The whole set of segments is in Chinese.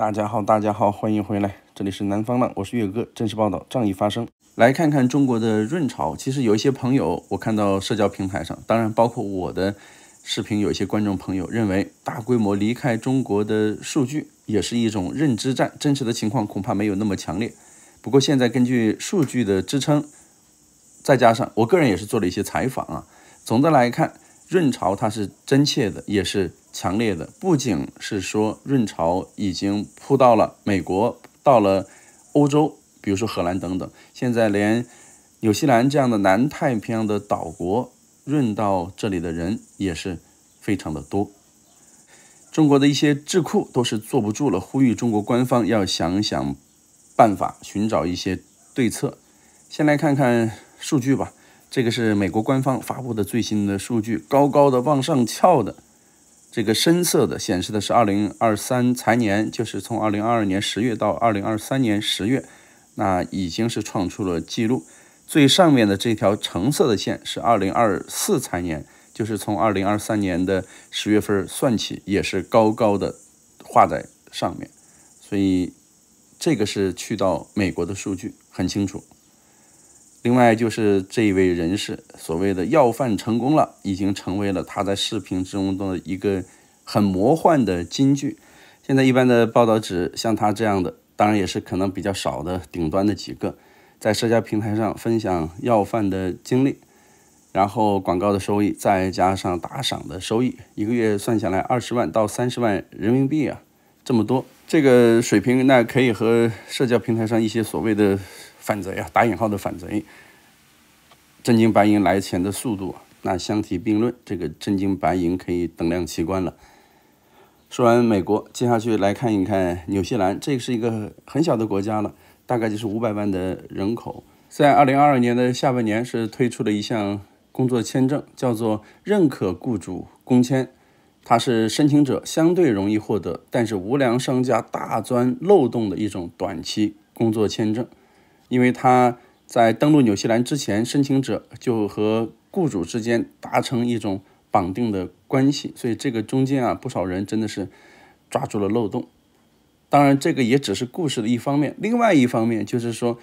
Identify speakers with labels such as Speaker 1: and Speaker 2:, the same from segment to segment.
Speaker 1: 大家好，大家好，欢迎回来，这里是南方浪，我是月哥，真实报道，仗义发声。来看看中国的润潮，其实有一些朋友，我看到社交平台上，当然包括我的视频，有一些观众朋友认为大规模离开中国的数据也是一种认知战，真实的情况恐怕没有那么强烈。不过现在根据数据的支撑，再加上我个人也是做了一些采访啊，总的来看。润潮它是真切的，也是强烈的。不仅是说润潮已经扑到了美国，到了欧洲，比如说荷兰等等，现在连纽西兰这样的南太平洋的岛国润到这里的人也是非常的多。中国的一些智库都是坐不住了，呼吁中国官方要想想办法寻找一些对策。先来看看数据吧。这个是美国官方发布的最新的数据，高高的往上翘的，这个深色的显示的是二零二三财年，就是从二零二二年十月到二零二三年十月，那已经是创出了记录。最上面的这条橙色的线是二零二四财年，就是从二零二三年的十月份算起，也是高高的画在上面，所以这个是去到美国的数据，很清楚。另外就是这位人士所谓的要饭成功了，已经成为了他在视频之中的一个很魔幻的金句。现在一般的报道指像他这样的，当然也是可能比较少的，顶端的几个，在社交平台上分享要饭的经历，然后广告的收益再加上打赏的收益，一个月算下来二十万到三十万人民币啊，这么多，这个水平那可以和社交平台上一些所谓的。反贼啊，打引号的反贼，真金白银来钱的速度啊，那相提并论，这个真金白银可以等量齐观了。说完美国，接下去来看一看纽西兰，这是一个很小的国家了，大概就是五百万的人口。在二零二二年的下半年是推出了一项工作签证，叫做认可雇主工签，它是申请者相对容易获得，但是无良商家大钻漏洞的一种短期工作签证。因为他在登陆纽西兰之前，申请者就和雇主之间达成一种绑定的关系，所以这个中间啊，不少人真的是抓住了漏洞。当然，这个也只是故事的一方面。另外一方面就是说，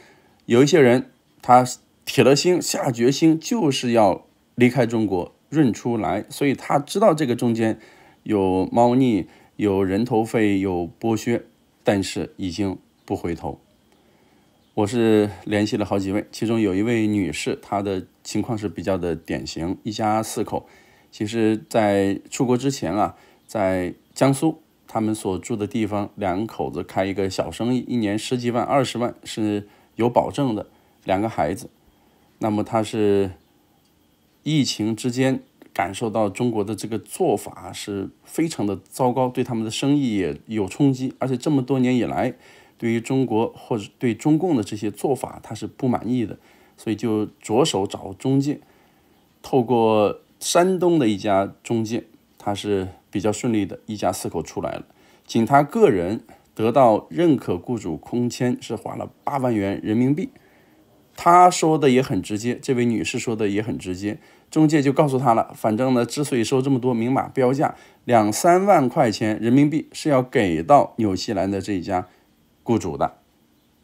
Speaker 1: 有一些人他铁了心、下决心就是要离开中国润出来，所以他知道这个中间有猫腻、有人头费、有剥削，但是已经不回头。我是联系了好几位，其中有一位女士，她的情况是比较的典型，一家四口。其实，在出国之前啊，在江苏，他们所住的地方，两口子开一个小生意，一年十几万、二十万是有保证的。两个孩子，那么他是疫情之间感受到中国的这个做法是非常的糟糕，对他们的生意也有冲击，而且这么多年以来。对于中国或者对中共的这些做法，他是不满意的，所以就着手找中介，透过山东的一家中介，他是比较顺利的，一家四口出来了。仅他个人得到认可，雇主空签是花了八万元人民币。他说的也很直接，这位女士说的也很直接，中介就告诉他了，反正呢，之所以收这么多，明码标价两三万块钱人民币是要给到纽西兰的这一家。雇主的，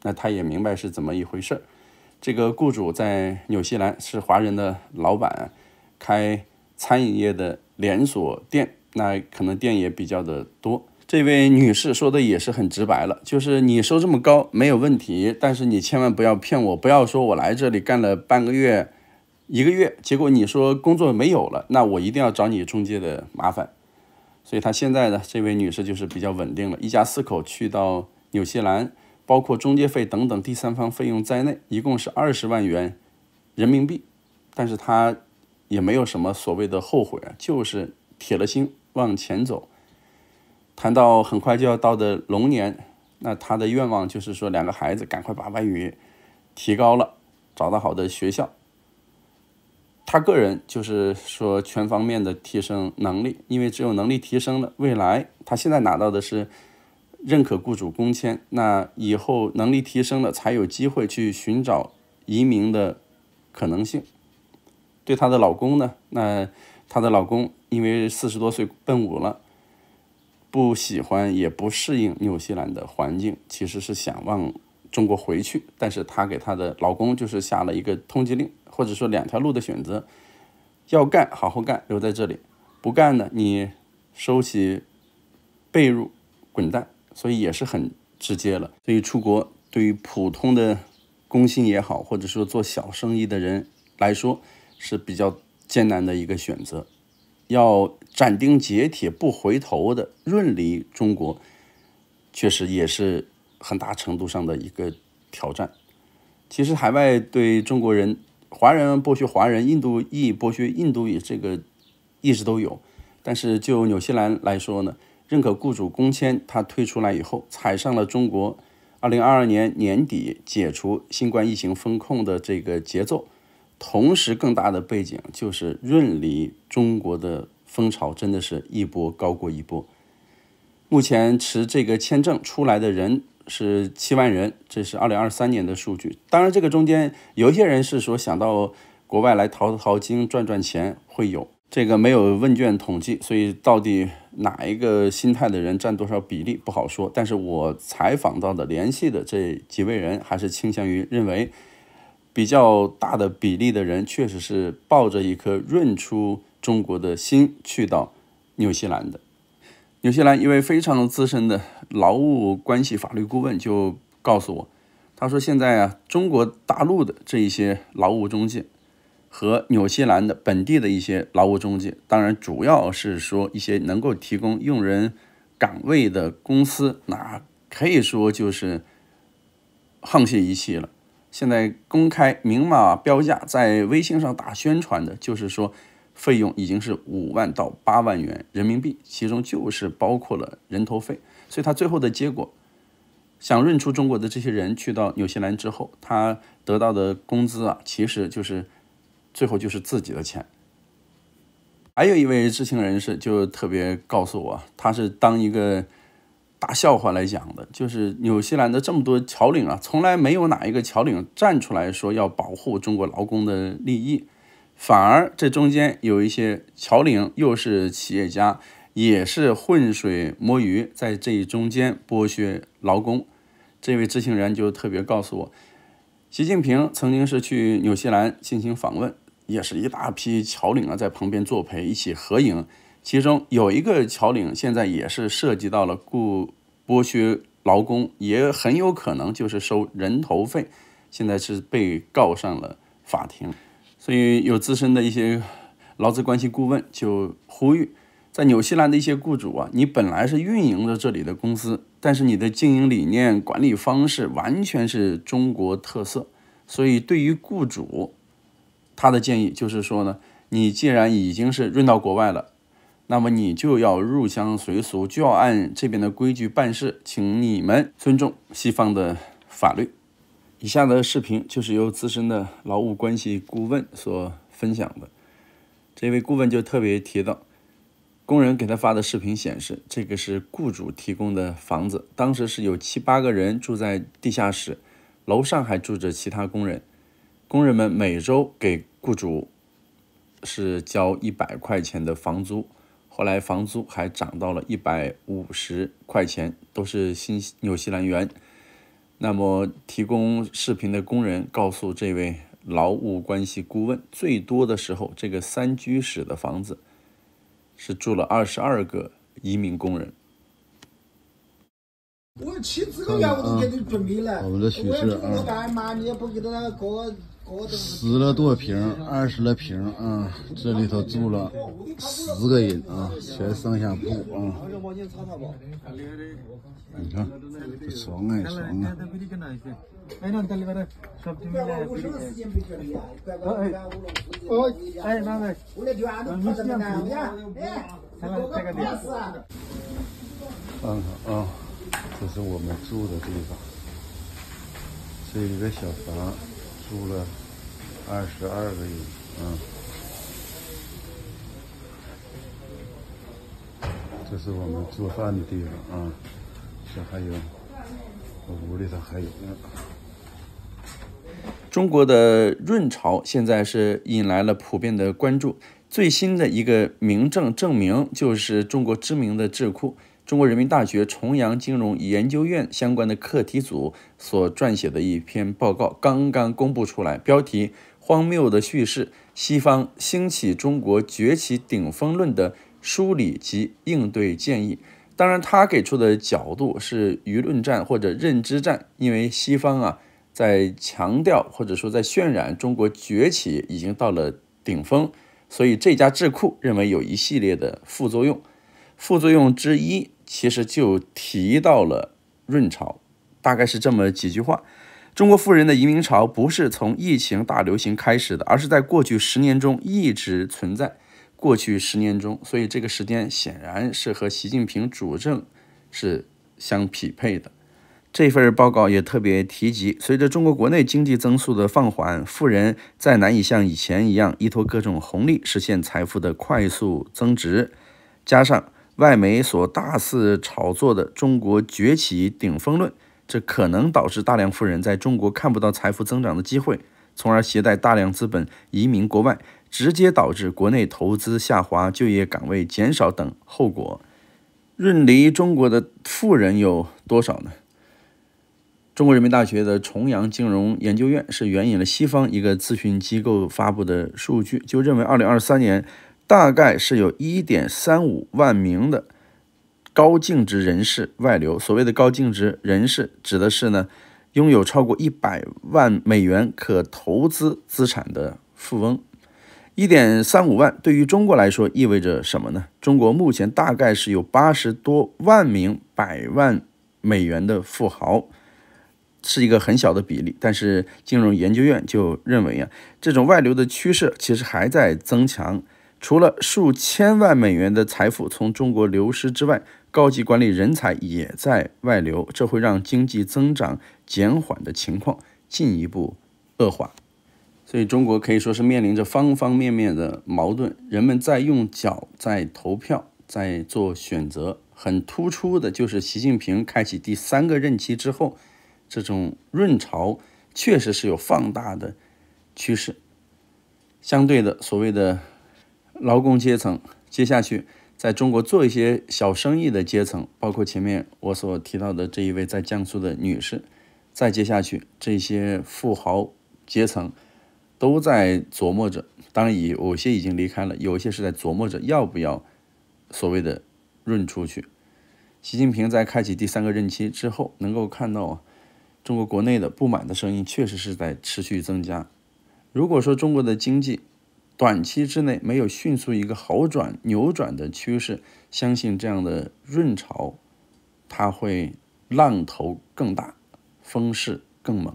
Speaker 1: 那他也明白是怎么一回事儿。这个雇主在纽西兰是华人的老板，开餐饮业的连锁店，那可能店也比较的多。这位女士说的也是很直白了，就是你收这么高没有问题，但是你千万不要骗我，不要说我来这里干了半个月、一个月，结果你说工作没有了，那我一定要找你中介的麻烦。所以她现在呢，这位女士就是比较稳定了，一家四口去到。纽西兰包括中介费等等第三方费用在内，一共是二十万元人民币。但是他也没有什么所谓的后悔啊，就是铁了心往前走。谈到很快就要到的龙年，那他的愿望就是说，两个孩子赶快把外语提高了，找到好的学校。他个人就是说全方面的提升能力，因为只有能力提升了，未来他现在拿到的是。认可雇主工签，那以后能力提升了，才有机会去寻找移民的可能性。对她的老公呢？那她的老公因为四十多岁奔五了，不喜欢也不适应纽西兰的环境，其实是想往中国回去。但是她给她的老公就是下了一个通缉令，或者说两条路的选择：要干好好干，留在这里；不干呢，你收起被褥，滚蛋。所以也是很直接了。所以出国对于普通的工薪也好，或者说做小生意的人来说，是比较艰难的一个选择。要斩钉截铁不回头的润离中国，确实也是很大程度上的一个挑战。其实海外对中国人、华人剥削华人，印度裔剥削印度裔，这个一直都有。但是就纽西兰来说呢？认可雇主工签，他退出来以后，踩上了中国二零二二年年底解除新冠疫情封控的这个节奏。同时，更大的背景就是润离中国的风潮，真的是一波高过一波。目前持这个签证出来的人是七万人，这是二零二三年的数据。当然，这个中间有一些人是说想到国外来淘淘金、赚赚钱，会有。这个没有问卷统计，所以到底哪一个心态的人占多少比例不好说。但是我采访到的、联系的这几位人，还是倾向于认为，比较大的比例的人确实是抱着一颗“润出中国”的心去到纽西兰的。纽西兰一位非常资深的劳务关系法律顾问就告诉我，他说：“现在啊，中国大陆的这一些劳务中介。”和纽西兰的本地的一些劳务中介，当然主要是说一些能够提供用人岗位的公司，那可以说就是沆瀣一气了。现在公开明码标价，在微信上打宣传的，就是说费用已经是五万到八万元人民币，其中就是包括了人头费。所以他最后的结果，想润出中国的这些人去到纽西兰之后，他得到的工资啊，其实就是。最后就是自己的钱。还有一位知情人士就特别告诉我，他是当一个大笑话来讲的，就是纽西兰的这么多侨领啊，从来没有哪一个侨领站出来说要保护中国劳工的利益，反而这中间有一些侨领又是企业家，也是浑水摸鱼，在这一中间剥削劳工。这位知情人就特别告诉我，习近平曾经是去纽西兰进行访问。也是一大批侨领啊，在旁边作陪，一起合影。其中有一个侨领，现在也是涉及到了雇剥削劳工，也很有可能就是收人头费，现在是被告上了法庭。所以有资深的一些劳资关系顾问就呼吁，在纽西兰的一些雇主啊，你本来是运营着这里的公司，但是你的经营理念、管理方式完全是中国特色，所以对于雇主。他的建议就是说呢，你既然已经是运到国外了，那么你就要入乡随俗，就要按这边的规矩办事，请你们尊重西方的法律。以下的视频就是由资深的劳务关系顾问所分享的。这位顾问就特别提到，工人给他发的视频显示，这个是雇主提供的房子，当时是有七八个人住在地下室，楼上还住着其他工人。工人们每周给雇主是交一百块钱的房租，后来房租还涨到了一百五十块钱，都是新纽西兰元。那么提供视频的工人告诉这位劳务关系顾问，最多的时候，这个三居室的房子是住了二十二个移民工人。我前几个月我都给他准备了，我要住老板妈，你也不给他搞。十了多平，二十来平啊！这里头住了十个人啊，全上下铺啊。你看，这床啊，床啊！哎，那这这是我们住的地方，这一个小房。住了二十二个月，嗯，这是我们做饭的地方啊。这还有，我屋里头还有。呢。中国的“润潮”现在是引来了普遍的关注。最新的一个明证证明，就是中国知名的智库。中国人民大学重阳金融研究院相关的课题组所撰写的一篇报告刚刚公布出来，标题《荒谬的叙事：西方兴起、中国崛起顶峰论的梳理及应对建议》。当然，他给出的角度是舆论战或者认知战，因为西方啊在强调或者说在渲染中国崛起已经到了顶峰，所以这家智库认为有一系列的副作用。副作用之一。其实就提到了润潮，大概是这么几句话。中国富人的移民潮不是从疫情大流行开始的，而是在过去十年中一直存在。过去十年中，所以这个时间显然是和习近平主政是相匹配的。这份报告也特别提及，随着中国国内经济增速的放缓，富人再难以像以前一样依托各种红利实现财富的快速增值，加上。外媒所大肆炒作的中国崛起顶峰论，这可能导致大量富人在中国看不到财富增长的机会，从而携带大量资本移民国外，直接导致国内投资下滑、就业岗位减少等后果。润离中国的富人有多少呢？中国人民大学的重阳金融研究院是援引了西方一个咨询机构发布的数据，就认为2023年。大概是有一点三五万名的高净值人士外流。所谓的高净值人士，指的是呢拥有超过一百万美元可投资资产的富翁。一点三五万对于中国来说意味着什么呢？中国目前大概是有八十多万名百万美元的富豪，是一个很小的比例。但是金融研究院就认为呀，这种外流的趋势其实还在增强。除了数千万美元的财富从中国流失之外，高级管理人才也在外流，这会让经济增长减缓的情况进一步恶化。所以，中国可以说是面临着方方面面的矛盾。人们在用脚在投票，在做选择。很突出的就是习近平开启第三个任期之后，这种“润潮”确实是有放大的趋势。相对的，所谓的……劳工阶层，接下去在中国做一些小生意的阶层，包括前面我所提到的这一位在江苏的女士，再接下去这些富豪阶层，都在琢磨着。当然，有有些已经离开了，有一些是在琢磨着要不要所谓的润出去。习近平在开启第三个任期之后，能够看到啊，中国国内的不满的声音确实是在持续增加。如果说中国的经济，短期之内没有迅速一个好转扭转的趋势，相信这样的润潮，它会浪头更大，风势更猛。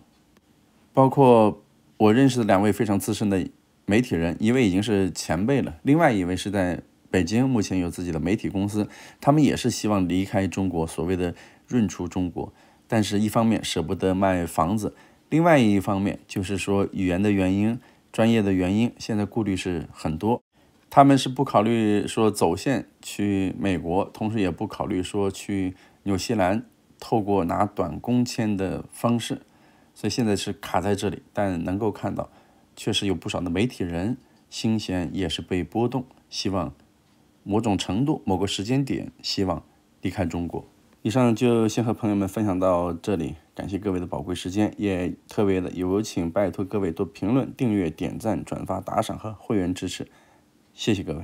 Speaker 1: 包括我认识的两位非常资深的媒体人，一位已经是前辈了，另外一位是在北京，目前有自己的媒体公司，他们也是希望离开中国，所谓的润出中国。但是，一方面舍不得卖房子，另外一方面就是说语言的原因。专业的原因，现在顾虑是很多，他们是不考虑说走线去美国，同时也不考虑说去纽西兰，透过拿短工签的方式，所以现在是卡在这里。但能够看到，确实有不少的媒体人心弦也是被波动，希望某种程度某个时间点，希望离开中国。以上就先和朋友们分享到这里，感谢各位的宝贵时间，也特别的有请拜托各位多评论、订阅、点赞、转发、打赏和会员支持，谢谢各位。